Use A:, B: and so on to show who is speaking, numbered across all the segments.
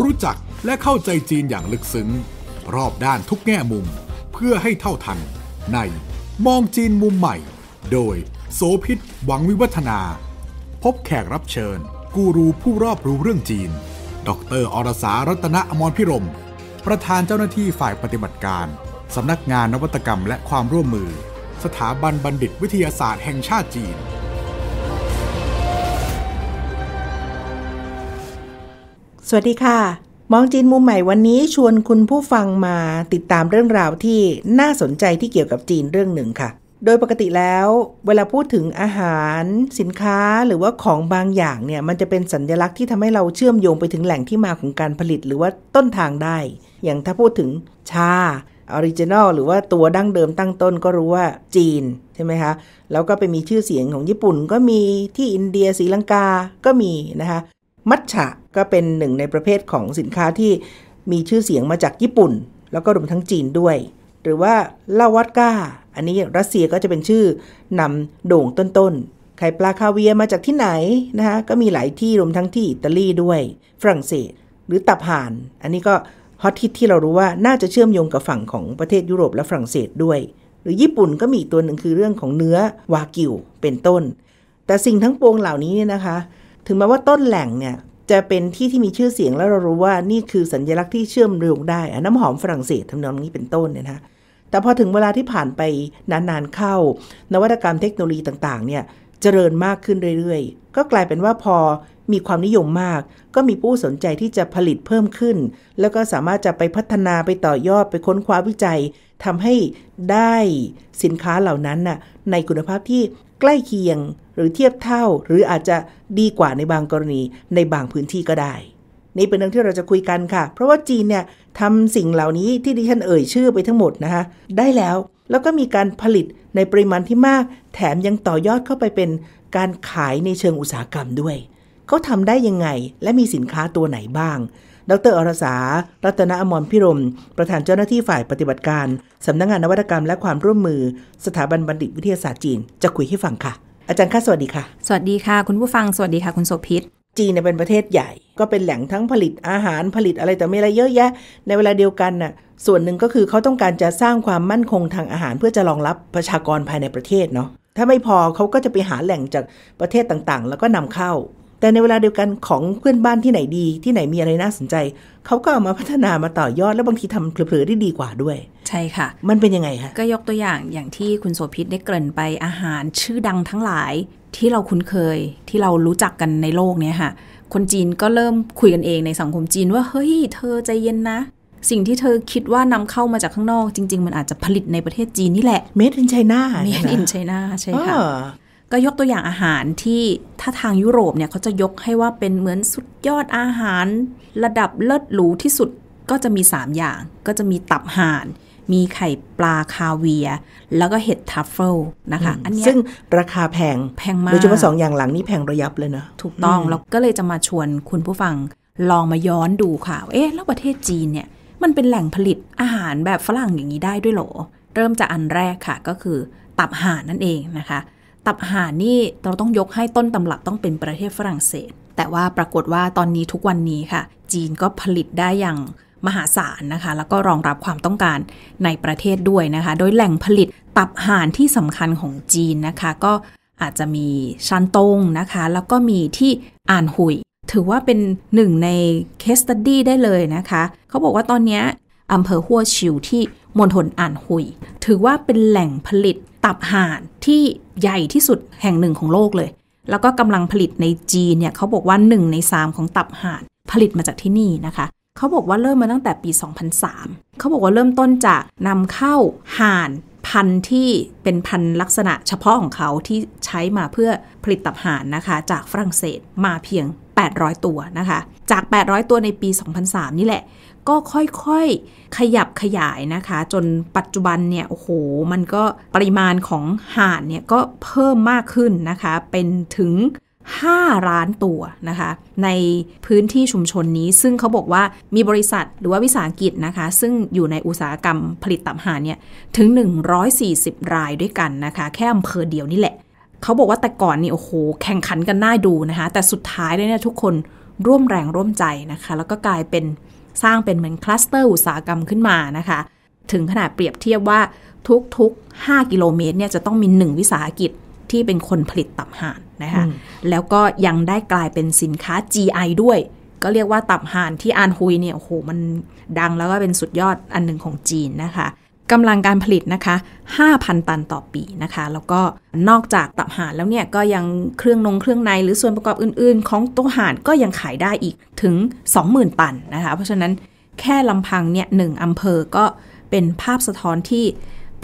A: รู้จักและเข้าใจจีนอย่างลึกซึ้ง รอบด้านทุกแง่มุมเพื่อให้เท่าทัน ในมองจีนมุมใหม่ โดยโสพิษหวังวิวัฒนา พบแขกรับเชิญกูรูผู้รอบรู้เรื่องจีน ดรอรสารัตนอมรพิรม ประธานเจ้าหน้าที่ฝ่ายปฏิบัติการสำนักงานนวัตกรรมและความร่วมมือ สถาบันบัณฑิตวิทยาศาสตร์แห่งชาติจีนสวัสดีค่ะ มองจีนมุมใหม่วันนี้ชวนคุณผู้ฟังมาติดตามเรื่องราวที่น่าสนใจที่เกี่ยวกับจีนเรื่องหนึ่งค่ะ โดยปกติแล้ว เวลาพูดถึงอาหารสินค้าหรือว่าของบางอย่างเนี่ย มันจะเป็นสัญญลักษณ์ที่ทำให้เราเชื่อมโยงไปถึงแหล่งที่มาของการผลิตหรือว่าต้นทางได้ อย่างถ้าพูดถึงชาออริจินอลหรือว่าตัวดั้งเดิมตั้งต้นก็รู้ว่าจีนใช่ไหมคะแล้วก็ไปมีชื่อเสียงของญี่ปุ่น ก็มีที่อินเดียศรีลังกาก็มีนะคะมัทฉะก็เป็นหนึ่งในประเภทของสินค้าที่มีชื่อเสียงมาจากญี่ปุ่น แล้วก็รวมทั้งจีนด้วย หรือว่าลาวัดก้า อันนี้รัสเซียก็จะเป็นชื่อนำโด่งต้นๆไข่ปลาคาเวียมาจากที่ไหนนะคะก็มีหลายที่รวมทั้งที่อิตาลีด้วย ฝรั่งเศส หรือตับห่าน อันนี้ก็ฮอตทิตที่เรารู้ว่าน่าจะเชื่อมโยงกับฝั่งของประเทศยุโรปและฝรั่งเศสด้วยหรือญี่ปุ่นก็มีตัวหนึ่งคือเรื่องของเนื้อวากิวเป็นต้น แต่สิ่งทั้งปวงเหล่านี้เนี่ยนะคะถึงแม้ว่าต้นแหล่งเนี่ยจะเป็นที่ที่มีชื่อเสียงแล้วเรารู้ว่านี่คือสัญลักษณ์ที่เชื่อมโยงได้น้ำหอมฝรั่งเศสทำนองนี้เป็นต้นเนี่ยนะแต่พอถึงเวลาที่ผ่านไปนานๆเข้า นวัตกรรมเทคโนโลยีต่างๆ เนี่ย เจริญมากขึ้นเรื่อยๆ ก็กลายเป็นว่าพอมีความนิยมมาก ก็มีผู้สนใจที่จะผลิตเพิ่มขึ้น แล้วก็สามารถจะไปพัฒนาไปต่อยอดไปค้นคว้าวิจัยทำให้ได้สินค้าเหล่านั้นน่ะในคุณภาพที่ใกล้เคียงหรือเทียบเท่า หรืออาจจะดีกว่าในบางกรณีในบางพื้นที่ก็ได้นี่เป็นเรื่องที่เราจะคุยกันค่ะ เพราะว่าจีนเนี่ยทำสิ่งเหล่านี้ที่ดิฉันเอ่ยชื่อไปทั้งหมดนะคะได้แล้ว แล้วก็มีการผลิตในปริมาณที่มาก แถมยังต่อยอดเข้าไปเป็นการขายในเชิงอุตสาหกรรมด้วยเขาทำได้ยังไงและมีสินค้าตัวไหนบ้างดรอรสา รัตนอมรพิรม ประธานเจ้าหน้าที่ฝ่ายปฏิบัติการ สำนักงงานนวัตกรรมและความร่วมมือ สถาบันบัณฑิตวิทยาศาสตร์จีน จะคุยให้ฟังค่ะ อาจารย์ค่ะ สวัสดีค่ะ สวัสดีค่ะ คุณผู้ฟัง สวัสดีค่ะ คุณโสภิตจีนเป็นประเทศใหญ่ ก็เป็นแหล่งทั้งผลิตอาหาร ผลิตอะไรแต่ไม่อะไรเยอะแยะ ในเวลาเดียวกันน่ะ ส่วนหนึ่งก็คือเขาต้องการจะสร้างความมั่นคงทางอาหารเพื่อจะรองรับประชากรภายในประเทศเนาะ ถ้าไม่พอเขาก็จะไปหาแหล่งจากประเทศต่างๆ แล้วก็นำเข้าแต่ในเวลาเดียวกันของเพื่อนบ้านที่ไหนดีที่ไหนมีอะไรน่าสนใจ เขาก็เอามาพัฒนามาต่อยอดแล้วบางทีทำเผลอๆได้ดีกว่าด้วย ใช่ค่ะ มันเป็นยังไงคะก
B: ็ยกตัวอย่างอย่างที่คุณโสภิตได้เกริ่นไปอาหารชื่อดังทั้งหลายที่เราคุ้นเคยที่เรารู้จักกันในโลกเนี้ค่ะคนจีนก็เริ่มคุยกันเองในสังคมจีนว่าเฮ้ยเธอใจเย็นนะ สิ่งที่เธอคิดว่านำเข้ามาจากข้างนอกจริง ๆ มันอาจจะผลิตในประเทศจีนนี่แหละเมด e i น China m a ิน in c h น n าใช่ค่ะก็ยกตัวอย่างอาหารที่ถ้าทางยุโรปเนี่ยเขาจะยกให้ว่าเป็นเหมือนสุดยอดอาหาร ระดับเลิศหรูที่สุดก็จะมี 3 อย่าง ก็จะมีตับห่านมีไข่ปลาคาเวีย แล้วก็เห็ดทัฟเฟิลนะคะอันนี้ซึ่งราคาแพงแพงมากโดยเฉพาะสองอย่างหลังนี่แพงระยับเลยนะ ถูกต้อง แล้วก็เลยจะมาชวนคุณผู้ฟังลองมาย้อนดูค่ะ เอ๊ะ แล้วประเทศจีนเนี่ย มันเป็นแหล่งผลิตอาหารแบบฝรั่งอย่างนี้ได้ด้วยหรอเริ่มจากอันแรกค่ะก็คือตับห่านนั่นเองนะคะตับห่านนี่เราต้องยกให้ต้นตำรับ ต้องเป็นประเทศฝรั่งเศส แต่ว่าปรากฏว่าตอนนี้ทุกวันนี้ค่ะ จีนก็ผลิตได้อย่างมหาศาลนะคะ แล้วก็รองรับความต้องการในประเทศด้วยนะคะ โดยแหล่งผลิตตับห่านที่สำคัญของจีนนะคะ ก็อาจจะมีชันตงนะคะ แล้วก็มีที่อ่านหุย ถือว่าเป็นหนึ่งในเคสตัดดี้ได้เลยนะคะเขาบอกว่าตอนนี้อำเภอหัวชิว ที่มณฑลอ่านหุย ถือว่าเป็นแหล่งผลิตตับห่านที่ใหญ่ที่สุดแห่งหนึ่งของโลกเลย แล้วก็กำลังผลิตในจีนเนี่ยเขาบอกว่า1ใน3 ของตับห่านผลิตมาจากที่นี่นะคะ เขาบอกว่าเริ่มมาตั้งแต่ปี 2003 เขาบอกว่าเริ่มต้นจากนำเข้าห่านพันธุ์ที่เป็นพันธุ์ลักษณะเฉพาะของเขาที่ใช้มาเพื่อผลิตตับห่านนะคะจากฝรั่งเศสมาเพียง 800 ตัวนะคะ จาก 800 ตัวในปี 2003 นี่แหละก็ค่อยๆขยับขยายนะคะ จนปัจจุบันเนี่ยโอ้โห มันก็ปริมาณของห่านเนี่ย ก็เพิ่มมากขึ้นนะคะ เป็นถึง5ล้านตัวนะคะ ในพื้นที่ชุมชนนี้ ซึ่งเขาบอกว่ามีบริษัทหรือว่าวิสาหกิจนะคะ ซึ่งอยู่ในอุตสาหกรรมผลิตตับห่านเนี่ยถึง 140 รายด้วยกันนะคะ แค่อำเภอเดียวนี่แหละ เขาบอกว่าแต่ก่อนนี่โอ้โห แข่งขันกันน่าดูนะคะแต่สุดท้ายเลยเนี่ยทุกคนร่วมแรงร่วมใจนะคะ แล้วก็กลายเป็นสร้างเป็นเหมือนคลัสเตอร์อุตสาหกรรมขึ้นมานะคะ ถึงขนาดเปรียบเทียบว่าทุก ๆ 5 กิโลเมตรเนี่ย จะต้องมี1วิสาหกิจที่เป็นคนผลิตตับห่านนะคะแล้วก็ยังได้กลายเป็นสินค้า GI ด้วย ก็เรียกว่าตับห่านที่อานฮุยเนี่ยโอ้โหมันดังแล้วก็เป็นสุดยอดอันหนึ่งของจีนนะคะกำลังการผลิตนะคะ5,000 ตันต่อปีนะคะ แล้วก็นอกจากตับห่านแล้วเนี่ยก็ยังเครื่องนงเครื่องในหรือส่วนประกอบอื่น ๆ ของตัวห่านก็ยังขายได้อีกถึง 20,000 ตันนะคะ เพราะฉะนั้นแค่ลำพังเนี่ยหนึ่งอำเภอก็เป็นภาพสะท้อนที่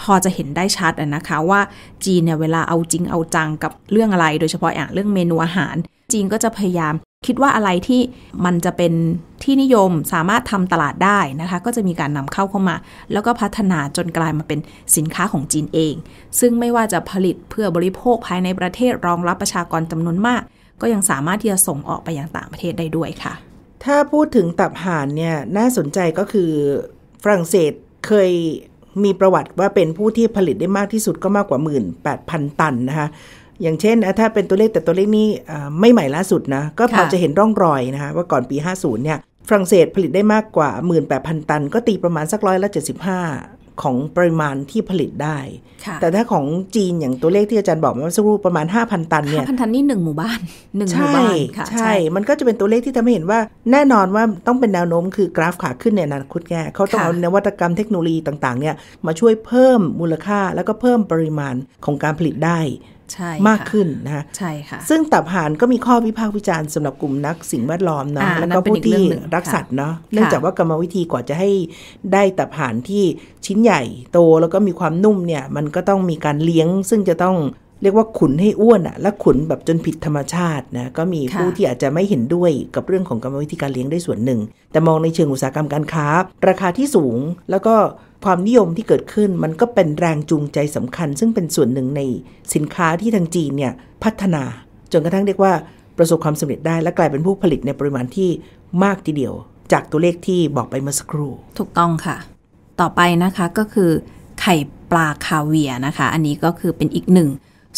B: พอจะเห็นได้ชัดนะคะว่าจีนเนี่ยเวลาเอาจริงเอาจังกับเรื่องอะไร โดยเฉพาะอย่าง เรื่องเมนูอาหารจีนก็จะพยายามคิดว่าอะไรที่มันจะเป็นที่นิยมสามารถทำตลาดได้นะคะ ก็จะมีการนำเข้าเข้ามา แล้วก็พัฒนาจนกลายมาเป็นสินค้าของจีนเอง ซึ่งไม่ว่าจะผลิตเพื่อบริโภคภายในประเทศรองรับประชากรจำนวนมาก ก็ยังสามารถที่จะส่งออกไปยังต่างประเทศได้ด้วยค่ะ
A: ถ้าพูดถึงตับห่านเนี่ยน่าสนใจก็คือฝรั่งเศสเคยมีประวัติว่าเป็นผู้ที่ผลิตได้มากที่สุดก็มากกว่า 18,000 ตันนะคะอย่างเช่น ถ้าเป็นตัวเลขแต่ตัวเลขนี้ไม่ใหม่ล่าสุดนะ ก็พอจะเห็นร่องรอยนะคะว่าก่อนปี 50เนี่ยฝรั่งเศสผลิตได้มากกว่า 18,000ตัน ก็ตีประมาณสักร้อยละ75 ของปริมาณที่ผลิตได้ แต่ถ้าของจีนอย่างตัวเลขที่อาจารย์บอกมา่สักครู่ประมาณ 5,000 ตันเนี่ย5,000
B: ตันนี่หนึ่งหมู่บ้านหนึ่งหมู่บ้านค่ะใช่
A: มันก็จะเป็นตัวเลขที่ทำให้เห็นว่าแน่นอนว่าต้องเป็นแนวโน้มคือกราฟขาขึ้นในอนาคตแง่เขาต้องเอานวัตกรรมเทคโนโลยีต่างๆเนี่ยมาช่วยเพิ่มมูลค่า แล้วก็เพิ่มปริมาณของการผลิตได้มากขึ้นนะคะใช่ค่ะ ซึ่งตับห่านก็มีข้อวิพากษ์วิจารณ์สำหรับกลุ่มนักสิ่งแวดล้อมเนาะ แล้วก็ผู้ที่รักสัตว์เนาะ เนื่องจากว่ากรรมวิธีกว่าจะให้ได้ตับห่านที่ชิ้นใหญ่โตแล้วก็มีความนุ่มเนี่ย มันก็ต้องมีการเลี้ยงซึ่งจะต้องเรียกว่าขุนให้อ้วนอะและขุนแบบจนผิดธรรมชาตินะก็มีผู้ที่อาจจะไม่เห็นด้วยกับเรื่องของกรรมวิธีการเลี้ยงได้ส่วนหนึ่ง แต่มองในเชิงอุตสาหกรรมการค้า ราคาที่สูง แล้วก็ความนิยมที่เกิดขึ้นมันก็เป็นแรงจูงใจสำคัญ ซึ่งเป็นส่วนหนึ่งในสินค้าที่ทางจีนเนี่ย พัฒนาจนกระทั่งเรียกว่า ประสบความสำเร็จได้และกลายเป็นผู้ผลิตในปริมาณที่มากทีเดียวจากตัวเลขที่บอกไปเมื่อสักครู่
B: ถูกต้องค่ะ ต่อไปนะคะก็คือไข่ปลาคาเวียนะคะ อันนี้ก็คือเป็นอีกหนึ่ง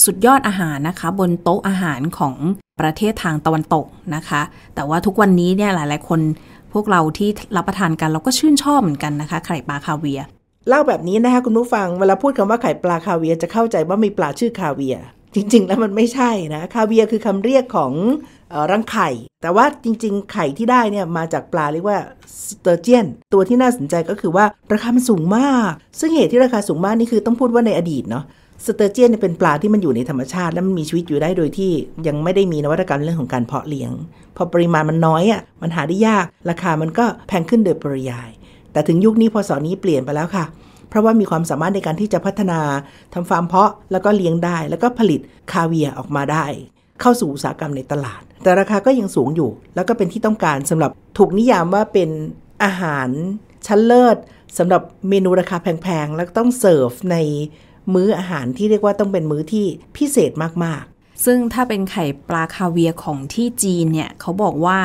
B: สุดยอดอาหารนะคะ บนโต๊ะอาหารของประเทศทางตะวันตกนะคะ แต่ว่าทุกวันนี้เนี่ยหลายๆคนพวกเราที่รับประทานกันเราก็
A: ชื่นชอบเหมือนกันนะคะไข่ปลาคาเวียเล่าแบบนี้นะคะคุณผู้ฟังเวลาพูดคำว่าไข่ปลาคาเวียจะเข้าใจว่ามีปลาชื่อคาเวียจริง ๆ แล้วมันไม่ใช่นะคาเวียคือคำเรียกของรังไข่แต่ว่าจริง ๆ ไข่ที่ได้เนี่ยมาจากปลาเรียกว่าสเตอร์เจียนตัวที่น่าสนใจก็คือว่าราคามันสูงมาก ซึ่งเหตุที่ราคาสูงมากนี่คือต้องพูดว่าในอดีตเนาะสเตอร์เจียนเป็นปลาที่มันอยู่ในธรรมชาติ และมันมีชีวิตอยู่ได้โดยที่ยังไม่ได้มีนวัตกรรมเรื่องของการเพาะเลี้ยง พอปริมาณมันน้อยอ่ะมันหาได้ยาก ราคา มันก็แพงขึ้นโดยปริยาย แต่ถึงยุคนี้พอสอนี้เปลี่ยนไปแล้วค่ะ เพราะว่ามีความสามารถในการที่จะพัฒนาทำฟาร์มเพาะแล้วก็เลี้ยงได้ แล้วก็ผลิตคาเวียออกมาได้เข้าสู่อุตสาหกรรมในตลาด แต่ราคาก็ยังสูงอยู่ แล้วก็เป็นที่ต้องการสำหรับถูกนิยามว่าเป็นอาหารชั้นเลิศสำหรับเมนูราคาแพงๆแล้วต้องเสิร์ฟในมื้ออาหารที่เรียกว่าต้องเป็นมื้อที่พิเศษมาก ๆ ซึ่งถ้าเป็นไข่ปลาคาเวียของ
B: ที่จีนเนี่ยเขาบอกว่า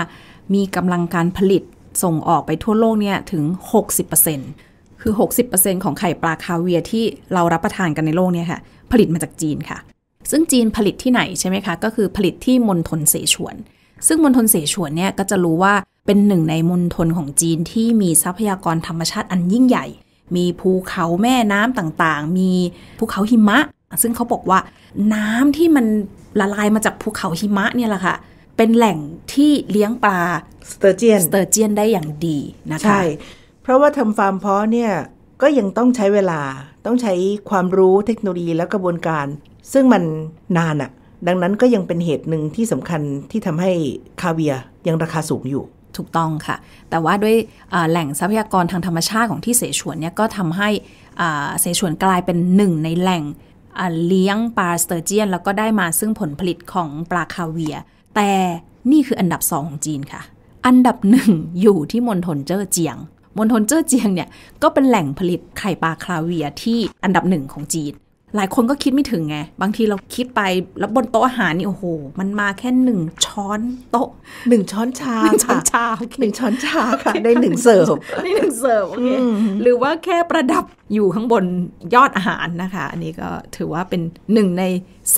B: มีกำลังการผลิตส่งออกไปทั่วโลกเนี่ยถึง60%คือ 60%ของไข่ปลาคาเวียที่เรารับประทานกันในโลกเนี่ยค่ะผลิตมาจากจีนค่ะ ซึ่งจีนผลิตที่ไหนใช่ไหมคะก็คือผลิตที่มณฑลเสฉวน ซึ่งมณฑลเสฉวนเนี่ยก็จะรู้ว่าเป็นหนึ่งในมณฑลของจีนที่มีทรัพยากรธรรมชาติอันยิ่งใหญ่มีภูเขาแม่น้ำต่างๆ มีภูเขาหิมะ ซึ่งเขาบอกว่าน้ำที่มันละลายมาจากภูเขาหิมะเนี่ยแหละค่ะ
A: เป็นแหล่งที่เลี้ยงปลาสเตอร์เจียนสเตอร์เจียนได้อย่างดี นะคะใช่ เพราะว่าทำฟาร์มเพาะเนี่ยก็ยังต้องใช้เวลาต้องใช้ความรู้เทคโนโลยีและกระบวนการ ซึ่งมันนานอะ่ะดังนั้นก็ยังเป็นเหตุหนึ่งที่สำคัญที่ทำให้คาเวียยังราคาสูงอยู่ถูกต้องค่ะ แต่ว่าด้วยแหล่งทรัพย
B: ากรทางธรรมชาติของที่เสฉวนเนี่ยก็ทำให้เสฉวนกลายเป็นหนึ่งในแหล่งเลี้ยงปลาสเตอร์เจียน แล้วก็ได้มาซึ่งผลผลิตของปลาคาเวีย แต่นี่คืออันดับสองของจีนค่ะ อันดับหนึ่งอยู่ที่มณฑลเจ้อเจียงมณฑลเจ้อเจียงเนี่ยก็เป็นแหล่งผลิตไข่ปลาคาเวียที่อันดับหนึ่งของจีนหลายคนก็คิดไม่ถึงไงบางทีเราคิดไปแล้วบนโต๊ะอาหารนี่โอ้โห มันมาแค่หนึ่งช้อนโต๊ะหนึ่งช้อนชาหนึ่งช้อนชาหนึ่งช้อนชาค่ะ ได้หนึ่งเสิร์ฟได้หนึ่งเสิร์ฟโอเคหรือว่าแค่ประดับอยู่ข้างบนยอดอาหารนะคะ อันนี้ก็ถือว่าเป็นหนึ่งใน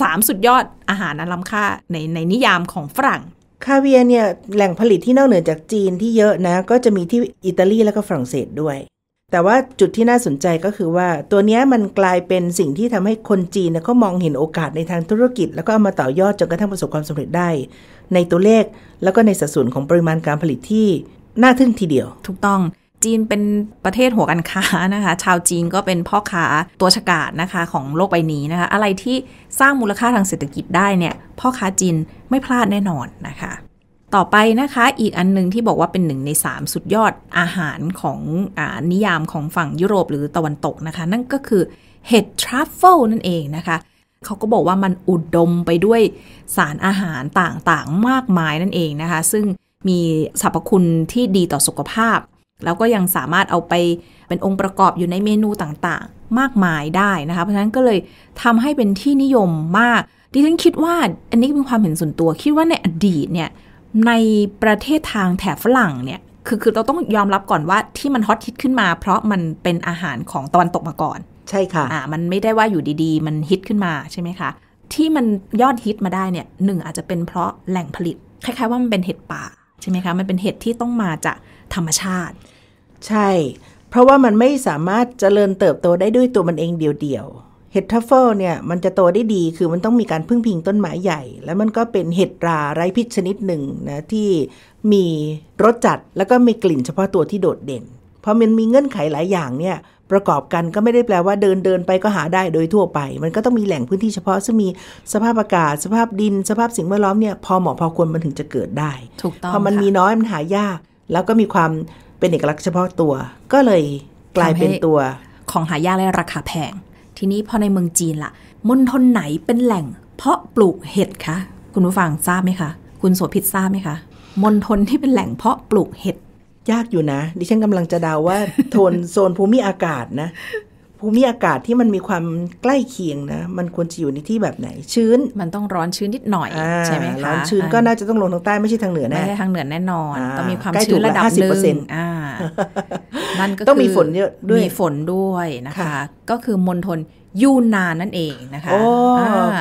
B: สามสุดยอดอาหารอันล้ำค่าในในนิยามของฝรั่ง
A: คาเวียเนี่ยแหล่งผลิตที่นอกเหนือจากจีนที่เยอะนะ ก็จะมีที่อิตาลีแล้วก็ฝรั่งเศสด้วยแต่ว่าจุดที่น่าสนใจก็คือว่าตัวนี้มันกลายเป็นสิ่งที่ทำให้คนจีนก็มองเห็นโอกาสในทางธุรกิจ แล้วก็เอามาต่อยอดจนกระทั่งประสบความสำเร็จได้ ในตัวเลขแล้วก็ในสัดส่วนของปริมาณการผลิตที่น่าทึ่งทีเดียว ถูกต้องจีน
B: เป็นประเทศหัวกันค้านะคะ ชาวจีนก็เป็นพ่อค้าตัวฉกาดนะคะของโลกใบนี้นะคะอะไรที่สร้างมูลค่าทางเศรษฐกิจได้เนี่ยพ่อค้าจีนไม่พลาดแน่นอนนะคะต่อไปนะคะ อีกอันนึง ที่บอกว่าเป็นหนึ่งใน 3 สุดยอดอาหารของอนิยามของฝั่งยุโรปหรือตะวันตกนะคะ นั่นก็คือเห็ดทรัฟเฟิลนั่นเองนะคะ เขาก็บอกว่ามันอุดดมไปด้วยสารอาหารต่างๆ มากมายนั่นเองนะคะ ซึ่งมีสรรพคุณที่ดีต่อสุขภาพ แล้วก็ยังสามารถเอาไปเป็นองค์ประกอบอยู่ในเมนูต่างๆ มากมายได้นะคะ เพราะฉะนั้นก็เลยทำให้เป็นที่นิยมมากดิฉันคิดว่าอันนี้เป็นความเห็นส่วนตัวคิดว่าในอดีตเนี่ยในประเทศทางแถบฝรั่งเนี่ยคือคือเราต้องยอมรับก่อนว่าที่มันฮอตฮิตขึ้นมาเพราะมันเป็นอาหารของตะวันตกมาก่อน ใช่ค่ะอ่ามันไม่ได้ว่าอยู่ดี ๆ มันฮิตขึ้นมาใช่ไหมคะ ที่มันยอดฮิตมาได้เนี่ยหนึ่งอาจจะเป็นเพราะแหล่งผลิต คล้ายๆว่ามันเป็นเห็ดป่าใช่ไหมคะ มันเป็นเห็ดที่ต้องมาจากธรรมชาติ
A: ใช่ เพราะว่ามันไม่สามารถเจริญเติบโตได้ด้วยตัวมันเองเดียวห็ดทัฟเฟิลเนี่ยมันจะโตได้ดีคือมันต้องมีการพึ่งพิงต้นไม้ใหญ่แล้วมันก็เป็นเห็ดราไร้พิษชนิดหนึ่งนะที่มีรสจัดแล้วก็มีกลิ่นเฉพาะตัวที่โดดเด่นเพราะมันมีเงื่อนไขหลายอย่างเนี่ยประกอบกันก็ไม่ได้แปลว่าเดินเดินไปก็หาได้โดยทั่วไป มันก็ต้องมีแหล่งพื้นที่เฉพาะซึ่งมีสภาพอากาศ สภาพดินสภาพสิ่งแวดล้อมเนี่ยพอเหมาะพอควรมันถึงจะเกิดได้ถูกต้องพอมันมีน้อยมันหายาก แล้วก็มีความเป็นเอกลักษณ์เฉพาะตัว ก็เลยกลายเป็นตัวของหายากและราคาแพงทีนี้พอในเมืองจีน
B: ละ่ะมณฑลไหนเป็นแหล่งเพาะปลูกเห็ดคะ คุณผู้ฟังทราบไหมคะ คุณโส
A: ภิตทราบไหมคะมณฑลที่เป็นแหล่งเพาะปลูกเห็ดยากอยู่นะ ดิฉันกำลังจะดาว่าโทนโซนภูมิอากาศนะภูมิอากาศที่มันมีความใกล้เคียงนะ มันควรจะอยู่ในที่แบบไหน ชื้นมันต้องร้อนชื้นนิดหน่อยอใช่ไหมคะร้อนชื้นก็น่าจะต้องลงทางใต้ไม่ใช่ทางเหนือแน่ไม่ใช่ทางเหนือแน่นอนต้องมีความชื้นระดับหนึ่ง
B: นั่นก็ต้องมีฝนเยอะด้วยมีฝนด้วยนะคะ ก็คือมณฑลยูนานนั่นเองนะคะโอ้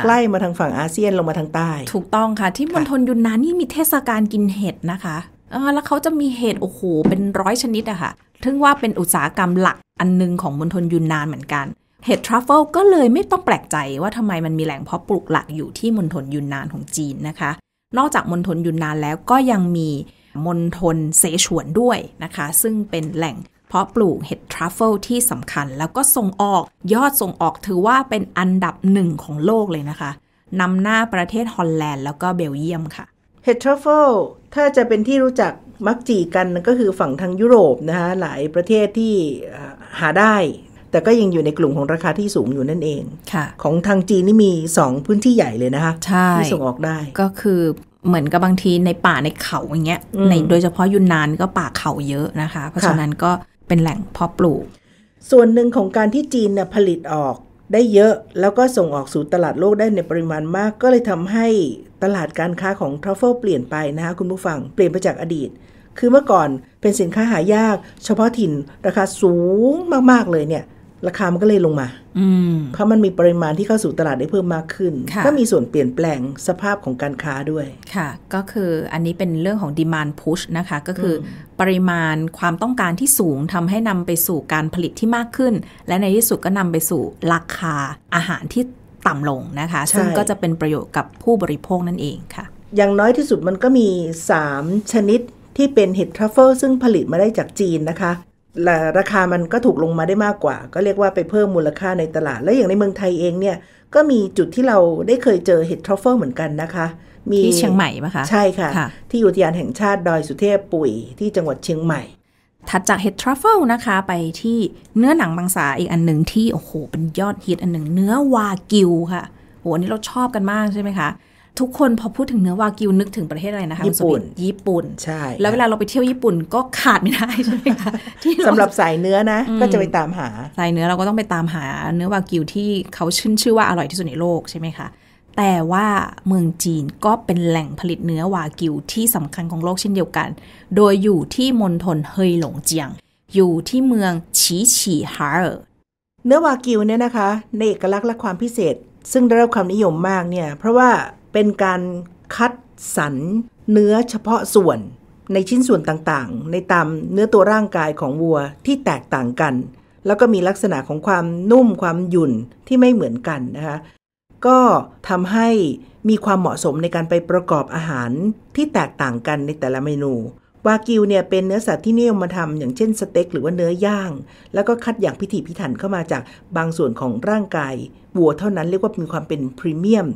B: ใกล้มาทางฝั่งอาเซียนลงมาทางใต้ ถูกต้องค่ะ ที่มณฑลยูนานนี่มีเทศกาลกินเห็ดนะคะแล้วเขาจะมีเหตุโอ้โหเป็นร้อยชนิดอะค่ะถึงว่าเป็นอุตสาหกรรมหลักอันนึงของมณฑลยูนนานเหมือนกัน เห็ดทรัฟเฟิลก็เลยไม่ต้องแปลกใจว่าทำไมมันมีแหล่งเพาะปลูกหลักอยู่ที่มณฑลยูนนานของจีนนะคะ นอกจากมณฑลยูนนานแล้วก็ยังมีมณฑลเสฉวนด้วยนะคะ ซึ่งเป็นแหล่งเพาะปลูกเห็ดทรัฟเฟิลที่สำคัญ แล้วก็ส่งออกยอดส่งออกถือว่าเป็นอันดับหนึ่งของโลกเลยนะคะนำหน้าประเทศฮอลแลนด์แล้วก็เบลเยียมค่ะ
A: เหดทรัฟเฟิลถ้าจะเป็นที่รู้จักมักจีกันก็คือฝั่งทางยุโรปนะคะหลายประเทศที่หาได้ แต่ก็ยังอยู่ในกลุ่มของราคาที่สูงอยู่นั่นเอง ของทางจีนนี่มี 2 พื้นที่ใหญ่เลยนะคะ ที่ส่งออกได้ก็คือเหมือนกับบาง
B: ทีในป่าในเขาอย่างเงี้ยในโดยเฉพาะยุนนานก็ป่าเขาเยอะนะคะ เพราะฉะนั้นก็เ
A: ป็นแหล่งเพาะปลูก ส่วนหนึ่งของการที่จีนผลิตออกได้เยอะแล้วก็ส่งออกสู่ตลาดโลกได้ในปริมาณมาก ก็เลยทำให้ตลาดการค้าของทรัฟเฟิลเปลี่ยนไปนะคะคุณผู้ฟัง เปลี่ยนไปจากอดีต คือเมื่อก่อนเป็นสินค้าหายาก เฉพาะถิ่นราคาสูงมาก ๆ เลยเนี่ยราคามันก็เลยลงมา เพราะมันมีปริมาณที่เข้าสู่ตลาดได้เพิ่มมากขึ้น ก็มีส่วนเปลี่ยนแปลงสภาพของการค้าด้วย ค่ะ ก็คื
B: ออันนี้เป็นเรื่องของดิมา n d p u นะคะ ก็คือปริมาณความต้องการที่สูงทำให้นำไปสู่การผลิตที่มากขึ้น และในที่สุดก็นำไปสู่ราคาอาหารที่ต่ำลงนะคะซึ่งก็จะเป็นประโยชน์กับผู้บริโภคนั่นเองค่ะ
A: อย่างน้อยที่สุดมันก็มี 3 ชนิดที่เป็นเห็ดทรัฟเฟิลซึ่งผลิตมาได้จากจีนนะคะราคามันก็ถูกลงมาได้มากกว่า ก็เรียกว่าไปเพิ่มมูลค่าในตลาด แล้วอย่างในเมืองไทยเองเนี่ย ก็มีจุดที่เราได้เคยเจอเห็ดทรัฟเฟิลเหมือนกันนะคะ มีที่เชียงใหม่ไหมคะ ใช่ค่ะคะที่อุทยานแห่งชาติดอยสุเทพปุ๋ยที่จังหวัดเชียงใหม่ ถัดจากเห็ดทรัฟเฟิล
B: นะคะไปที่เนื้อหนังบางสาอีกอันหนึ่งที่ โอ้โหเป็นยอดฮิตอันหนึ่งเนื้อวากิวค่ะโอ้โหนี้เราชอบกันมากใช่ไหมคะทุกคนพอพูดถึงเนื้อวากิวนึกถึงประเทศอะไรนะคะ ญี่ปุ่น ญี่ปุ่น ใช่ แล้วเวลาเราไปเที่ยวญี่ปุ่นก็ขาดไม่ได้ใช่ไหมคะที่สำหรับสายเนื้อนะ ก็จะไปตามหาสายเนื้อเราก็ต้องไปตามหาเนื้อวากิวที่เขาชื่นชื่อว่าอร่อยที่สุดในโลกใช่ไหมคะ แต่ว่าเมืองจีนก็เป็นแหล่งผลิตเนื้อวากิวที่สำคัญของโลกเช่นเดียวกัน โดยอยู่ที่มณฑลเฮยหลงเจียง อยู่
A: ที่เมืองฉีฉีฮาร์เนื้อวากิวเนี่ยนะคะ ในเอกลักษณ์และความพิเศษ ซึ่งได้รับความนิยมมากเนี่ย เพราะว่าเป็นการคัดสรรเนื้อเฉพาะส่วนในชิ้นส่วนต่างๆ ในตามเนื้อตัวร่างกายของวัวที่แตกต่างกัน แล้วก็มีลักษณะของความนุ่มความหยุ่นที่ไม่เหมือนกันนะคะก็ทำให้มีความเหมาะสมในการไปประกอบอาหารที่แตกต่างกันในแต่ละเมนูวากิวเนี่ย เป็นเนื้อสัตว์ที่นิยมมาทำอย่างเช่นสเต็กหรือว่าเนื้อย่าง แล้วก็คัดอย่างพิถีพิถันเข้ามาจากบางส่วนของร่างกายวัวเท่านั้นเรียกว่ามีความเป็นพรีเมียม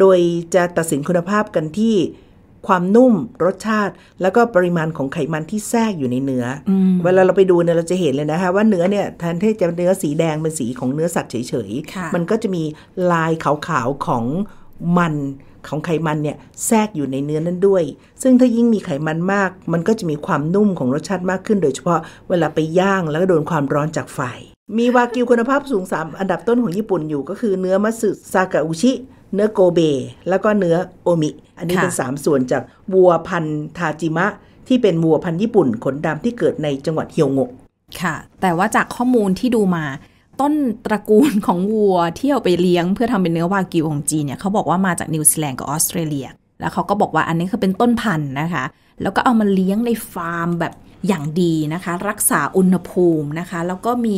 A: โดยจะตัดสินคุณภาพกันที่ความนุ่มรสชาติ แล้วก็ปริมาณของไขมันที่แทรกอยู่ในเนื้ออเวลาเราไปดูเนี่ยเราจะเห็นเลยนะคะ ว่าเนื้อเนี่ยแทนที่จะเนื้อสีแดงเป็นสีของเนื้อสัตว์เฉย ๆ มันก็จะมีลายขาว ๆ ของมันของไขมันเนี่ยแทรกอยู่ในเนื้อนั้นด้วย ซึ่งถ้ายิ่งมีไขมันมาก มันก็จะมีความนุ่มของรสชาติมากขึ้นโดยเฉพาะเวลาไปย่างแล้วก็โดนความร้อนจากไฟ มีวากิวคุณภาพสูง3อันดับต้นของญี่ปุ่นอยู่ ก็คือเนื้อมัสึซากะอุชิเนื้อโกเบ แล้วก็เนื้อโอมิ อันนี้เป็นสามส่วนจาก วัวพันทาจิมะ ที่เป็นวัวพันญี่ปุ่น ขนดำที่เกิดในจังหวัดเฮียวงก ค่ะ
B: แต่ว่าจากข้อมูลที่ดูมาต้นตระกูลของวัวที่เอาไปเลี้ยง เพื่อทำเป็นเนื้อวากิวของจีนเนี่ย เขาบอกว่ามาจากนิวซีแลนด์กับออสเตรเลีย แล้วเขาก็บอกว่าอันนี้คือเป็นต้นพันธุ์นะคะ แล้วก็เอามาเลี้ยงในฟาร์มแบบอย่างดีนะคะ รักษาอุณหภูมินะคะ แล้วก็มี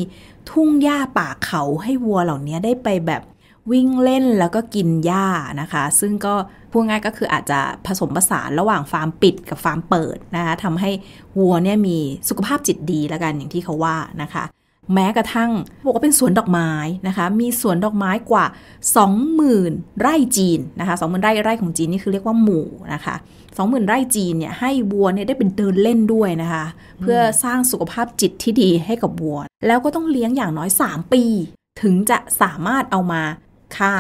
B: ทุ่งหญ้าป่าเขาให้วัวเหล่านี้ได้ไปแบบวิ่งเล่นแล้วก็กินหญ้านะคะ ซึ่งก็พูดง่ายก็คืออาจจะผสมผสานระหว่างฟาร์มปิดกับฟาร์มเปิดนะคะทำให้วัวเนี่ยมีสุขภาพจิตดีแล้วกันอย่างที่เขาว่านะคะ แม้กระทั่งบอกว่าเป็นสวนดอกไม้นะคะ มีสวนดอกไม้กว่า 20,000ไร่จีนนะคะ20,000ไร่ไร่ของจีนนี่คือเรียกว่าหมู่นะคะ20,000ไร่จีนเนี่ยให้วัวเนี่ยได้เป็นเดินเล่นด้วยนะคะ เพื่อสร้างสุขภาพจิตที่ดีให้กับวัวแล้วก็ต้องเลี้ยงอย่างน้อย 3 ปี ถึงจะสามารถเอามา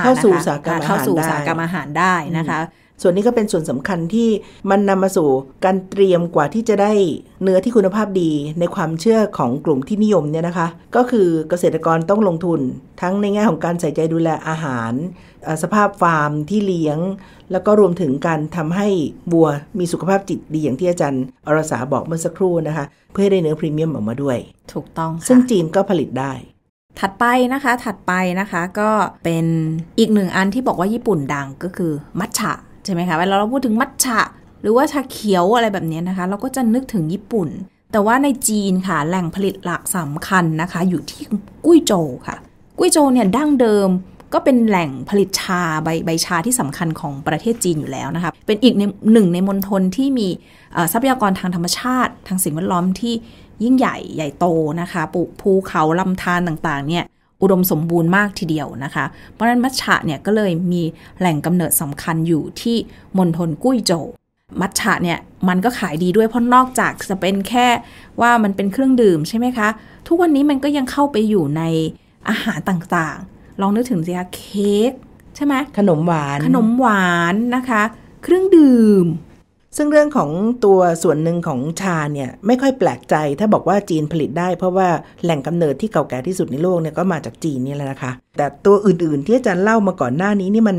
A: เข้าสู่อุตสาหกรรมอาหารได้เข้าสู่อสาหรรอาหารได้นะคะ ส่วนนี้ก็เป็นส่วนสำคัญที่มันนำมาสู่การเตรียมกว่าที่จะได้เนื้อที่คุณภาพดีในความเชื่อของกลุ่มที่นิยมเนี่ยนะคะ ก็คือเกษตรกรต้องลงทุนทั้งในแง่ของการใส่ใจดูแลอาหารสภาพฟาร์มที่เลี้ยง แล้วก็รวมถึงการทำให้บัวมีสุขภาพจิตดีอย่างที่อาจารย์อรสาบอกเมื่อสักครู่นะคะเพื่อให้ได้เนื้อพรีเมียมออกมาด้วยถูกต้อง ซึ่งจีนก็ผลิตได้ถัดไปนะคะ ถัดไปนะคะ ก็เป็น
B: อีกหนึ่งอันที่บอกว่าญี่ปุ่นดังก็คือ มัทฉะใช่ไหมคะเวลาเราพูดถึงมัทฉะ หรือว่าชาเขียวอะไรแบบนี้นะคะ เราก็จะนึกถึงญี่ปุ่น แต่ว่าในจีนค่ะแหล่งผลิตหลักสำคัญนะคะ อยู่ที่กุ้ยโจวค่ะ กุ้ยโจวเนี่ย ดั้งเดิมก็เป็นแหล่งผลิตชาใบใบชาที่สำคัญของประเทศจีนอยู่แล้วนะคะเป็นอีกหนึ่งในมณฑลที่มีทรัพยากรทางธรรมชาติ ทางสิ่งแวดล้อมที่ยิ่งใหญ่ใหญ่โตนะคะปูภูเขาลำธารต่างๆเนี่ยอุดมสมบูรณ์มากทีเดียวนะคะ เพราะนั้นมัชชะเนี่ยก็เลยมีแหล่งกำเนิดสำคัญอยู่ที่มณฑลกุ้ยโจว มัชชะเนี่ยมันก็ขายดีด้วยเพราะนอกจากจะเป็นแค่ว่ามันเป็นเครื่องดื่มใช่ไหมคะ ทุกวันนี้มันก็ยังเข้าไปอยู่ในอาหารต่างลองนึกถึงสิคะเค้
A: กใช่ไหมขนมหวาน ขนมหวานนะคะ เครื่องดื่มซึ่งเรื่องของตัวส่วนหนึ่งของชาเนี่ยไม่ค่อยแปลกใจถ้าบอกว่าจีนผลิตได้ เพราะว่าแหล่งกำเนิดที่เก่าแก่ที่สุดในโลกเนี่ยก็มาจากจีนนี่แหละนะคะแต่ตัวอื่นๆที่อาจารย์เล่ามาก่อนหน้านี้นี่มัน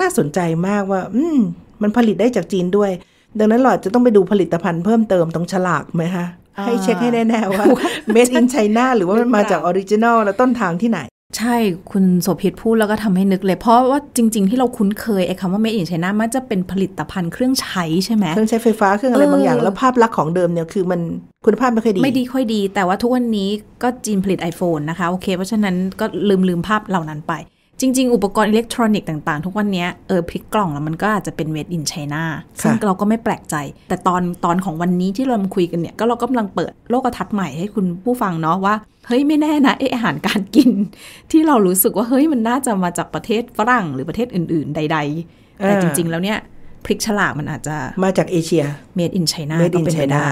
A: น่าสนใจมากว่า อืมมันผลิตได้จากจีนด้วย ดังนั้นเราจะต้องไปดูผลิตภัณฑ์เพิ่มเติมตรงฉลากไหมคะให้เช็คให้แน่ๆว่า made in China หรือว่ามันมาจากออริจินอลแล้วต้นทางที่ไหนใช่คุณโสภิตพูดแล้วก็ทำให้
B: นึกเลย เพราะว่าจริงๆที่เราคุ้นเคยไอ้คำว่าเมดอินไชน่ามันจะเป็นผลิตภัณฑ์เครื่องใช้ใช่ไหมเครื่องใช้
A: ไฟฟ้าเครื่องอะไรบางอย่าง แล้วภาพลักษณ์ของเดิมเนี่ยคือมันคุณภาพไม่ค่อยดี ไม่
B: ดีค่อยดี แต่ว่าทุกวันนี้ก็จีนผลิต iPhone นะคะ โอเค เพราะฉะนั้นก็ลืมลืมภาพเหล่านั้นไปจริงๆ อุปกรณ์อิเล็กทรอนิกส์ต่าง ๆ ทุกวันนี้เออพลิกกล่องแล้วมันก็อาจจะเป็นเวทอินไชน่าซึ่งเราก็ไม่แปลกใจ แต่ตอนตอนของวันนี้ที่เราคุยกันเนี่ย ก็เรากำลังเปิดโลกทัศน์ใหม่ให้คุณผู้ฟังเนาะว่าเฮ้ยไม่แน่นะเอออาหารการกินที่เรารู้สึกว่าเฮ้ยมันน่าจะมาจากประเทศฝรั่งหรือประเทศอื่น ๆใด
A: ๆแต่จริงๆ แล้
B: วเนี่ยพริกฉลากมันอาจจะ
A: มาจากเอเชียเมดอินไชน่าเ a d อินไชน่า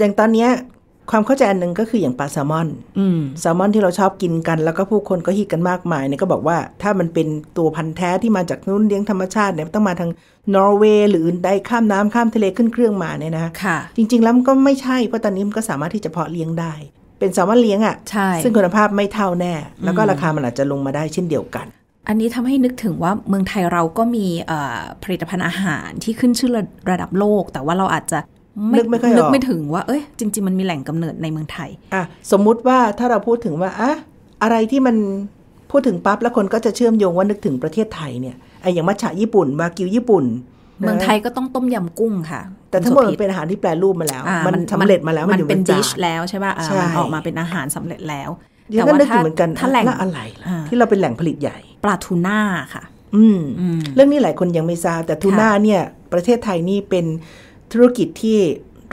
A: อย่างตอนเนี้ยความเข้าใจอันหนึ่งก็คืออย่างปลาแซลมอนแซลมอนที่เราชอบกินกัน แล้วก็ผู้คนก็ฮิตกันมากมายเนี่ย ก็บอกว่า ถ้ามันเป็นตัวพันธุ์แท้ที่มาจากนู้นเลี้ยงธรรมชาติเนี่ย ต้องมาทางนอร์เวย์ หรืออื่นใดข้ามน้ำข้ามทะเลขึ้นเครื่องมาเนี่ยนะค่ะ จริง ๆ แล้วมันก็ไม่ใช่เพราะตอนนี้มันก็สามารถที่จะเพาะเลี้ยงได้ เป็นแซลมอนเลี้ยงอะ่ะซึ่งคุณภาพไม่เท่าแน่แล้วก็ราคามันอาจจะลงมาได้เช่นเดียวกัน อันนี้
B: ทำให้นึกถึงว่าเมืองไทยเราก็มีผลิตภัณฑ์อาหารที่ขึ้นชื่อระดับโล
A: ก แต่ว่าเราอาจจะนึกไม่ค่อยออกนึกไม่ถึงว่า เอ้ยจริงๆมันมีแหล่งกำเนิดในเมืองไทยอ่ะสมมุติว่าถ้าเราพูดถึงว่าอะอะไรที่มันพูดถึงปั๊บแล้วคนก็จะเชื่อมโยงว่านึกถึงประเทศไทยเนี่ยไออย่างมัชฉะญี่ปุ่นวากิวญี่ปุ่น เมืองไทยก็ต้องต้มยำกุ้งค่ะ แต่ทั้งหมดมันเป็นอาหารที่แปลรูปมาแล้ว มันสำเร็จมาแล้วมันเป็นดิชแ
B: ล้วใช่ป่ะมันออก
A: มาเป็นอาหารสำเร็จแล้วแต่ว่าถ้าเหมือนกันถ้าแหล่งอะไรที่เราเป็นแหล่งผลิตใหญ่ ปลาทูน่าค่ะอืมเรื่องนี้หลายคนยังไม่ทราบแต่ทูน่าเนี่ย ประเทศไทยนี่เป็นธุรกิจที่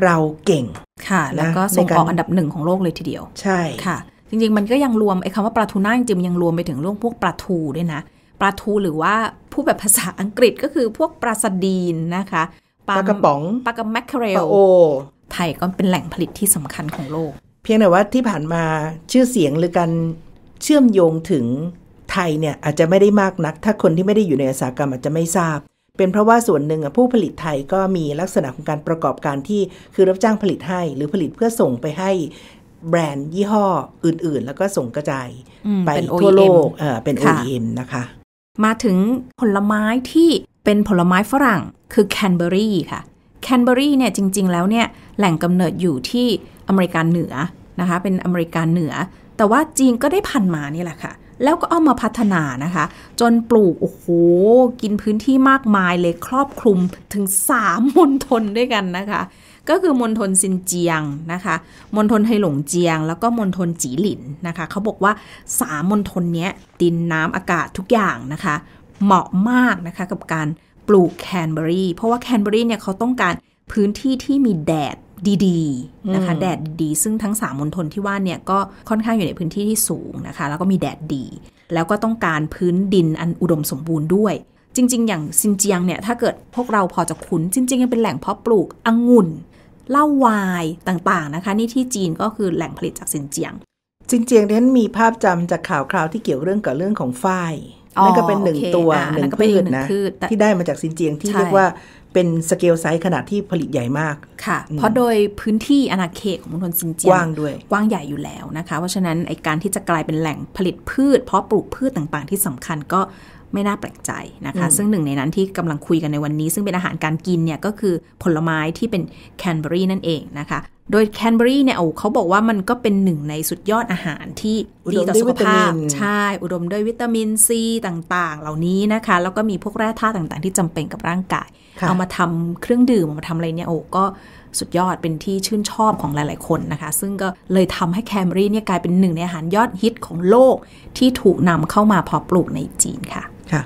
A: เราเก่ง ค่ะ แล้วก็ส่งออกอันดับหนึ่งของโลกเลยทีเดียว
B: ใช่ ค่ะ จริงๆ มันก็ยังรวม ไอ้คำว่าปลาทูน่าจริงๆยังรวมไปถึงเรื่องพวกปลาทูด้วยนะ ปลาทูหรือว่าผู้แบบภาษาอังกฤษก็คือพวกปลาสดีนนะคะ ปลากระป๋อง ปลากระแมคเคเรลโอ
A: ไทยก็เป็นแหล่งผลิตที่สำคัญของโลก เพียงแต่ว่าที่ผ่านมาชื่อเสียงหรือการเชื่อมโยงถึงไทยเนี่ยอาจจะไม่ได้มากนัก ถ้าคนที่ไม่ได้อยู่ในอุตสาหกรรม อาจจะไม่ทราบเป็นเพราะว่าส่วนหนึ่งผู้ผลิตไทยก็มีลักษณะของการประกอบการที่คือรับจ้างผลิตให้ หรือผลิตเพื่อส่งไปให้แบรนด์ยี่ห้ออื่นๆ แล้วก็ส่งกระจายไปทั่วโลกเป็น OEM นะคะ
B: มาถึงผลไม้ที่เป็นผลไม้ฝรั่งคือแคนเบอรี่ค่ะแคนเบอรี่เนี่ยจริงๆ แล้วเนี่ยแหล่งกำเนิดอยู่ที่อเมริกาเหนือนะคะเป็นอเมริกาเหนือ แต่ว่าจีนก็ได้พันมานี่แหละค่ะแล้วก็เอามาพัฒนานะคะ จนปลูกโอ้โหกินพื้นที่มากมายเลยครอบคลุมถึง3มณฑลด้วยกันนะคะ ก็คือมณฑลซินเจียงนะคะมณฑลไฮหลงเจียง แล้วก็มณฑลจีหลินนะคะ เขาบอกว่า3มณฑลนี้ดินน้ำอากาศทุกอย่างนะคะ เหมาะมากนะคะกับการปลูกแคนเบอรี่เพราะว่าแคนเบอรี่เนี่ยเขาต้องการพื้นที่ที่มีแดดดีๆ นะคะ แดดดีซึ่งทั้ง 3มณฑลที่ว่าเนี่ยก็ค่อนข้างอยู่ในพื้นที่ที่สูงนะคะ แล้วก็มีแดดดี แล้วก็ต้องการพื้นดินอันอุดมสมบูรณ์ด้วย จริงๆ อย่างซินเจียงเนี่ยถ้าเกิดพวกเราพอจะคุ้นจริง ๆ ยังเป็นแหล่งเพาะปลูกองุ่นเหล้าวายต่างๆนะคะ นี่ที่จีนก็คือแหล่งผลิตจากซินเจีย
A: งซินเจียงเั้นมีภาพจำจากข่าวคราวที่เกี่ยวเรื่องกับเรื่องของฝ้ายนั่นก็เป็นหนึ่งตัวหนึ่งพืชนะที่ได้มาจากซินเจียงที่เรียกว่าเป็นสเกลไซส์ขนาดที่ผลิตใหญ่มาก ค่ะ เพราะโ
B: ดยพื้นที่อนาเขตของมณฑลซินเจียงกว้างด้วยกว้างใหญ่อยู่แล้วนะคะ เพราะฉะนั้น ไอการที่จะกลายเป็นแหล่งผลิตพืช เพาะปลูกพืชต่างๆ ที่สำคัญก็ไม่น่าแปลกใจนะคะ ซึ่งหนึ่งในนั้นที่กำลังคุยกันในวันนี้ซึ่งเป็นอาหารการกินเนี่ยก็คือผลไม้ที่เป็นแคนเบอรี่นั่นเองนะคะโดยแคนเบอรี่เนี่ยเขาบอกว่ามันก็เป็นหนึ่งในสุดยอดอาหารที่ ดีต่อสุขภาพ ใช่ อุดมด้วยวิตามินซีต่างๆ เหล่านี้นะคะแล้วก็มีพวกแร่ธาตุต่างๆที่จำเป็นกับร่างกายเอามาทำเครื่องดื่มมาทำอะไรเนี่ยโอ้ก็สุดยอดเป็นที่ชื่นชอบของหลายๆคนนะคะ ซึ่งก็เลยทำให้แคนเบอรี่เนี่ยกลายเป็นหนึ่งในอาหารยอดฮิตของโลกที่ถูกนำเข้ามาเพาะปลูกในจีนค่ะ
A: ค่ะ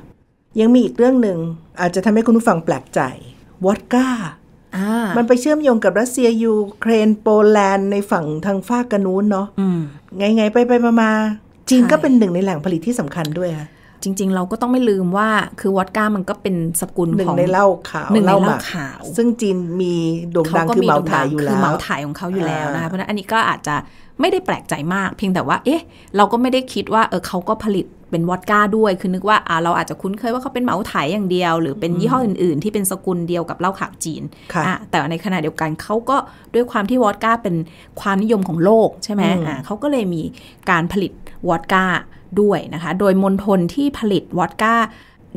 A: ยังมีอีกเรื่องหนึ่งอาจจะทำให้คุณผู้ฟังแปลกใจวอดก้ามันไปเชื่อมโยงกับรัสเซียยูเครนโปแลนด์ในฝั่งทางฝ้ากระนู้นเนาะไงไงไปไปมามาจีนก็เป็นหนึ่งในแหล่งผลิตที่สำคัญด้วยค่ะจริง ๆ เราก็ต้องไ
B: ม่ลืมว่าคือวอดก้ามันก็เป็นสกุลหนึ่งในเหล้าขาวหนึ่งในเหล้าข
A: าวซึ่งจีนมีโด่งดังคือเหมาถ่ายอยู่แล้วคือเหมาถ่าย
B: ของเขาอยู่แล้วนะคะเพราะนั้นอันนี้ก็อาจจะไม่ได้แปลกใจมาก เพียงแต่ว่า เอ๊ะ เราก็ไม่ได้คิดว่า เออเขาก็ผลิตเป็นวอดก้าด้วย คือนึกว่าเราอาจจะคุ้นเคยว่าเขาเป็นเหมาไถอย่างเดียว หรือเป็นยี่ห้ออื่น ๆ ที่เป็นสกุลเดียวกับเหล้าขาวจีน่ะ แต่ในขณะเดียวกันเขาก็ด้วยความที่วอดก้าเป็นความนิยมของโลกใช่ไหมอ่าเขาก็เลยมีการผลิตวอดก้าด้วยนะคะ โดยมณฑลที่ผลิตวอดก้า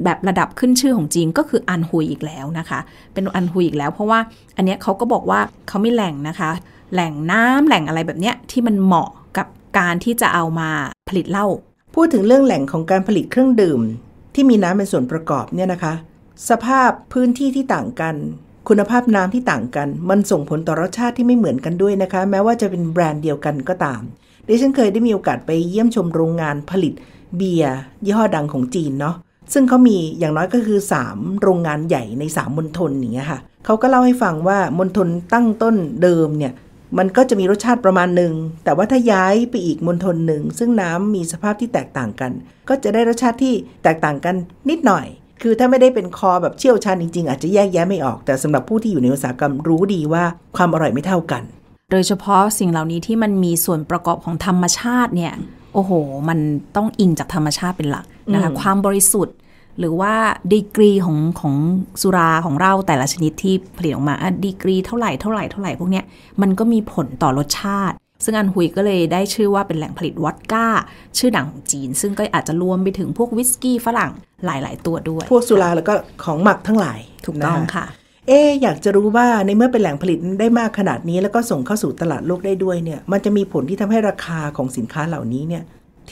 B: แบบระดับขึ้นชื่อของจีนก็คืออันฮุยอีกแล้วนะคะ เป็นอันฮุยอีกแล้ว เพราะว่าอันเนี้ยเขาก็บอกว่าเขาไม่แหล่งนะคะแหล่งน้ำแหล่งอะไรแบบเนี้ยที่มันเหมาะกั
A: บการที่จะเอามาผลิตเหล้า พูดถึงเรื่องแหล่งของการผลิตเครื่องดื่ม ที่มีน้ำเป็นส่วนประกอบเนี่ยนะคะ สภาพพื้นที่ที่ต่างกัน คุณภาพน้ำที่ต่างกัน มันส่งผลต่อรสชาติที่ไม่เหมือนกันด้วยนะคะ แม้ว่าจะเป็นแบรนด์เดียวกันก็ตามดิฉันเคยได้มีโอกาสไปเยี่ยมชมโรงงานผลิตเบียร์ยี่ห้อดังของจีนเนาะซึ่งเขามีอย่างน้อยก็คือ 3 โรงงานใหญ่ใน3มณฑลอย่างเงี้ยค่ะเขาก็เล่าให้ฟังว่ามณฑลตั้งต้นเดิมเนี่ยมันก็จะมีรสชาติประมาณหนึ่งแต่ว่าถ้าย้ายไปอีกมณฑลหนึ่งซึ่งน้ำมีสภาพที่แตกต่างกัน ก็จะได้รสชาติที่แตกต่างกันนิดหน่อย คือถ้าไม่ได้เป็นคอแบบเชี่ยวชาญจริง ๆ อาจจะแยกแยะไม่ออก แต่สำหรับผู้ที่อยู่ในอุตสาหกรรมรู้ดีว่าความอร่อยไม่เท่ากัน โดยเฉพาะสิ่งเหล่านี้ที่มันมีส่วนประกอบของ
B: ธรรมชาติเนี่ยโอ้โห มันต้องอิงจากธรรมชาติเป็นหลักนะคะความบริสุทธิหรือว่าดีกรีของของสุราของเราแต่ละชนิดที่ผลิตออกมาดีกรีเท่าไหร่เท่าไหร่เท่าไหร่พวกเนี้ยมันก็มีผลต่อรสชาติ ซึ่งอันฮุยก็เลยได้ชื่อว่าเป็นแหล่งผลิตวอดก้า ชื่อดังของจีน ซึ่งก็อาจจะรวมไปถึงพวกวิสกี้ฝรั่ง
A: หลาย ๆ ตัวด้วย พวกสุรา แล้วก็ของหมักทั้งหลาย ถูกต้องค่ะ เอ๊อยากจะรู้ว่าในเมื่อเป็นแหล่งผลิตได้มากขนาดนี้แล้วก็ส่งเข้าสู่ตลาดโลกได้ด้วยเนี่ยมันจะมีผลที่ทำให้ราคาของสินค้าเหล่านี้เนี่ย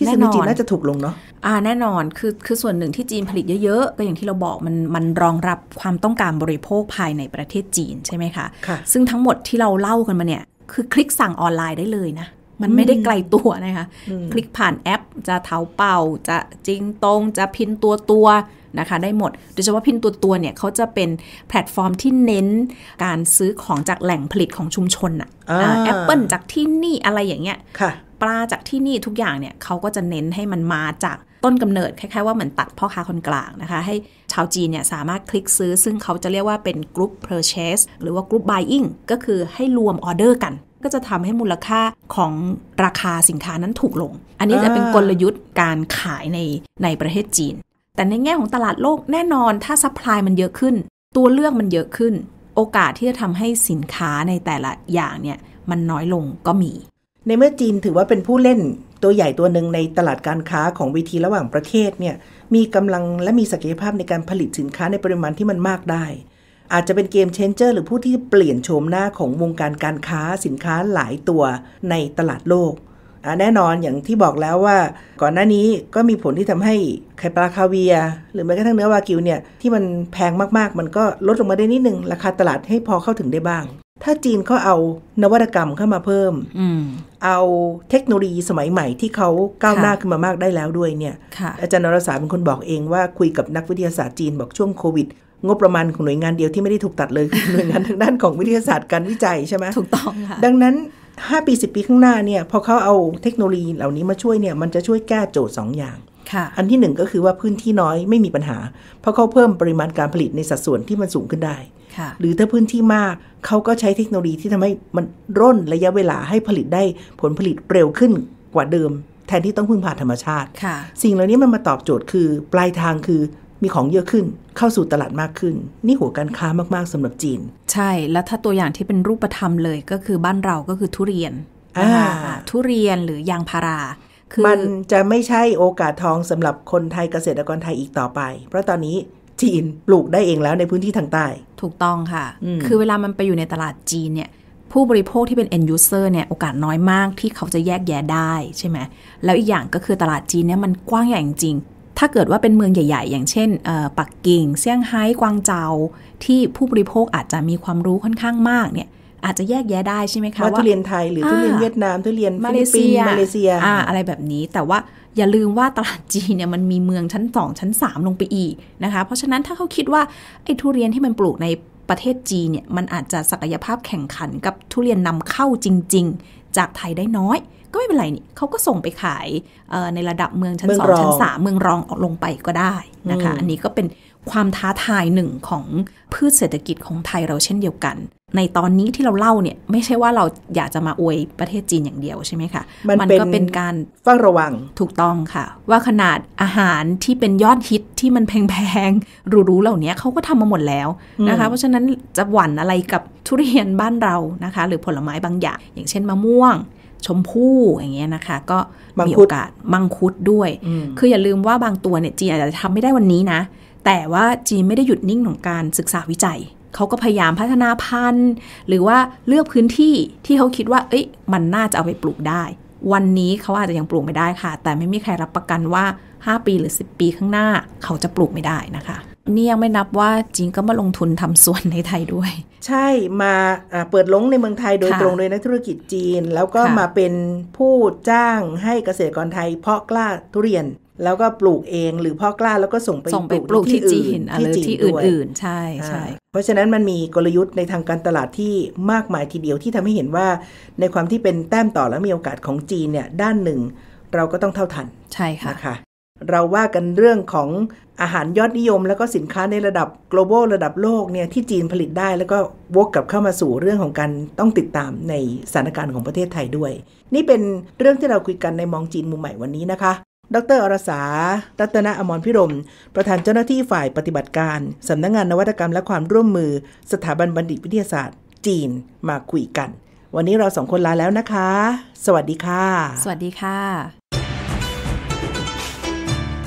A: ที่ซือจีนน่าจะถูกลงเนาะ
B: อ่าแน่นอนคือคือส่วนหนึ่งที่จีนผลิตเยอะๆก็อย่างที่เราบอกมันมันรองรับความต้องการบริโภคภายในประเทศจีนใช่ไหมคะค่ะซึ่งทั้งหมดที่เราเล่ากันมาเนี่ย คือคลิกสั่งออนไลน์ได้เลยนะ มันไม่ได้ไกลตัวนะคะคลิกผ่านแอป จะเทาเป่า จะจริงตรงจะพินตัวตัวนะคะ ได้หมดโดยเฉพาะพินตัวตัวเนี่ยเขาจะเป็นแพลตฟอร์มที่เน้น การซื้อของจากแหล่งผลิตของชุมชนอะแอปเปิลจากที่นี่อะไรอย่างเงี้ยปลาจากที่นี่ทุกอย่างเนี่ยเขาก็จะเน้นให้มันมาจากต้นกำเนิดคล้ายๆว่าเหมือนตัดพ่อค้าคนกลางนะคะ ให้ชาวจีนเนี่ยสามารถคลิกซื้อ ซึ่งเขาจะเรียกว่าเป็นกลุ่ม purchase หรือว่ากลุ่ม buying ก็คือให้รวมออเดอร์กัน ก็จะทำให้มูลค่าของราคาสินค้านั้นถูกลง อันนี้จะเป็นกลยุทธ์การขายในในประเทศจีน แต่ในแง่ของตลาดโลกแน่นอนถ้าซัพพลายมันเยอะขึ้น ตัวเลือกมันเยอะขึ้น โอกาสที่จะท
A: ำให้สินค้าในแต่ละอย่างเนี่ยมันน้อยลงก็มีในเมื่อจีนถือว่าเป็นผู้เล่นตัวใหญ่ตัวหนึ่งในตลาดการค้าของวิธีระหว่างประเทศเนี่ยมีกำลังและมีศักยภาพในการผลิตสินค้าในปริมาณที่มันมากได้ อาจจะเป็นเกมเชนเจอร์หรือผู้ที่เปลี่ยนโฉมหน้าของวงการการค้าสินค้าหลายตัวในตลาดโลก แน่นอนอย่างที่บอกแล้วว่าก่อนหน้านี้ก็มีผลที่ทำให้ไข่ปลาคาเวีย หรือแม้กระทั่งเนื้อวากิวเนี่ยที่มันแพงมากๆมันก็ลดลงมาได้นิดนึงราคาตลาดให้พอเข้าถึงได้บ้างถ้าจีนเขาเอานวัตกรรมเข้ามาเพิ่มอเอาเทคโนโลยีสมัยใหม่ที่เขาก้าวหน้าขึ้นมามากได้แล้วด้วยเนี่ย อาจารย์นรสาเป็นคนบอกเองว่าคุยกับนักวิทยาศาสตร์จีนบอกช่วงโควิดงบประมาณของหน่วยงานเดียวที่ไม่ได้ถูกตัดเลยคือหน่วยงานทางด้านของวิทยาศาสตร์การวิจัยใช่ไหมถูกต้องค่ะ ดังนั้น 5 ปี 10 ปีข้างหน้าเนี่ยพอเขาเอาเทคโนโลยีเหล่านี้มาช่วยเนี่ยมันจะช่วยแก้โจทย์2อย่างอันที่หนึ่งก็คือว่าพื้นที่น้อยไม่มีปัญหา เพราะเขาเพิ่มปริมาณการผลิตในสัดส่วนที่มันสูงขึ้นได้หรือถ้าพื้นที่มากเขาก็ใช้เทคโนโลยีที่ทำให้ มันร่นระยะเวลาให้ผลิตได้ผลผลิตเร็วขึ้นกว่าเดิม แทนที่ต้องพึ่งพาธรรมชาติสิ่งเหล่านี้มันมาตอบโจทย์คือ ปลายทางคือ มีของเยอะขึ้น เข้าสู่ตลาดมากขึ้น นี่หัวการค้ามากๆสำหรับจีน ใช่แล้ว
B: ถ้าตัวอย่างที่เป็นรูปธรรมเลยก็คือบ้านเราก็คือทุเรียนทุเรียนหรือย
A: างพารามันจะไม่ใช่โอกาสทองสำหรับคนไทยเกษตรกรไทยอีกต่อไป เพราะตอนนี้จีนปลูกได้เองแล้วในพื้นที่ทางใต้ถูกต้องค่ะ คือเวลา
B: มันไปอยู่ในตลาดจีนเนี่ย ผู้บริโภคที่เป็น end user เนี่ย โอกาสน้อยมากที่เขาจะแยกแยะได้ใช่ไหมแล้วอีกอย่างก็คือตลาดจีนเนี่ยมันกว้างใหญ่จริงถ้าเกิดว่าเป็นเมืองใหญ่ ๆ อย่างเช่นปักกิ่งเซี่ยงไฮ้กวางเจาที่ผู้บริโภคอาจจะมีความรู้ค่อนข้างมากเนี่ยอาจจะแยกแยะได้ใช่ไหมคะ ว่าทุเรียนไทยหรือทุเรียนเวียดน
A: าม ทุเรียนมาเลเซียมาเลเซ
B: ียอะไรแบบนี้ แต่ว่าอย่าลืมว่าตลาดจีนเนี่ยมันมีเมืองชั้น 2 ชั้น 3 ลงไปอีกนะคะเพราะฉะนั้นถ้าเขาคิดว่า ไอ้ทุเรียนที่มันปลูกในประเทศจีนเนี่ยมันอาจจะศักยภาพแข่งขันกับทุเรียนนำเข้าจริง ๆ จากไทยได้น้อย ก็ไม่เป็นไรนี่เขาก็ส่งไปขายในระดับเมืองชั้นสองชั้นสามเมืองรองออกลงไปก็ได้นะคะอันนี้ก็เป็นความท้าทายหนึ่งของพืชเศรษฐกิจของไทยเราเช่นเดียวกัน ในตอนนี้ที่เราเล่าเนี่ยไม่ใช่ว่าเราอยากจะมาอวยประเทศจีนอย่างเดียวใช่ไหมคะมมันก็เป็นการฟังระวัง ถูกต้องค่ะ ว่าขนาดอาหารที่เป็นยอดฮิตที่มันแพงๆรู้ๆเหล่านี้เขาก็ทำมาหมดแล้วนะคะ เพราะฉะนั้นจะหวั่นอะไรกับทุเรียนบ้านเรานะคะ หรือผลไม้บางอย่างอย่างเช่นมะม่วง ชมพู่อย่างเงี้ยนะคะ ก็มีโอกาสมังคุดด้วยคืออย่าลืมว่าบางตัวเนี่ยจีนอาจจะทำไม่ได้วันนี้นะแต่ว่าจีนไม่ได้หยุดนิ่งของการศึกษาวิจัย เขาก็พยายามพัฒนาพันธุ์ หรือว่าเลือกพื้นที่ที่เขาคิดว่า เอ้ยมันน่าจะเอาไปปลูกได้ วันนี้เขาอาจจะยังปลูกไม่ได้ค่ะ แต่ไม่มีใครรับประกันว่า 5 ปีหรือ 10 ปีข้างหน้าเขาจะปลูก
A: ไม่ได้นะคะ นี่ยังไม่นับ
B: ว่าจีนก็มาลงทุนทำสวนในไทยด้วย
A: ใช่ มาเปิดลงในเมืองไทยโดยตรงโดยนักธุรกิจจีน แล้วก็มาเป็นผู้จ้าง ให้เกษตรกรไทย เพาะกล้าทุเรียนแล้วก็ปลูกเองหรือพ่อกล้าแล้วก็ส่งไปส่งไปปลูกที่จีนหรือที่อื่น ๆ ใช่ใช่เพราะฉะนั้นมันมีกลยุทธ์ในทางการตลาดที่มากมายทีเดียวที่ทำให้เห็นว่า ในความที่เป็นแต้มต่อแล้วมีโอกาสของจีนเนี่ยด้านหนึ่งเราก็ต้องเท่าทัน ใช่ค่ะนะคะเราว่ากันเรื่องของอาหารยอดนิยม แล้วก็สินค้าในระดับ global ระดับโลกเนี่ยที่จีนผลิตได้แล้วก็วกกลับเข้ามาสู่เรื่องของการต้องติดตามในสถานการณ์ของประเทศไทยด้วย นี่เป็นเรื่องที่เราคุยกันในมองจีนมุมใหม่วันนี้นะคะดร อรสารัตนาอมรพิรม ประธานเจ้าหน้าที่ฝ่ายปฏิบัติการ สำนักงงานนวัตกรรมและความร่วมมือ สถาบันบัณฑิตวิทยาศาสตร์จีน มาคุยกัน วันนี้เราสองคนลาแล้วนะคะ สวัสดีค่ะ สวัสดีค่ะ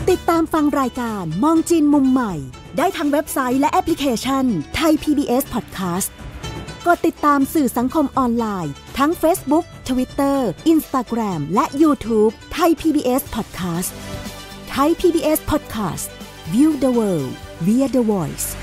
A: ติดตามฟังรายการมองจี
B: นมุมใหม่ ได้ทางเว็บไซต์และแอปพลิเคชันไทย PBS Podcast กดติดตามสื่อสังคมออนไลน์ ทั้ง Facebook ทวิตเตอร์ อินสตาแกรม และยูทูบไทยพีีบเอสพอดแคสต์ไทยพีีบ PBS Podcast View the world via the voice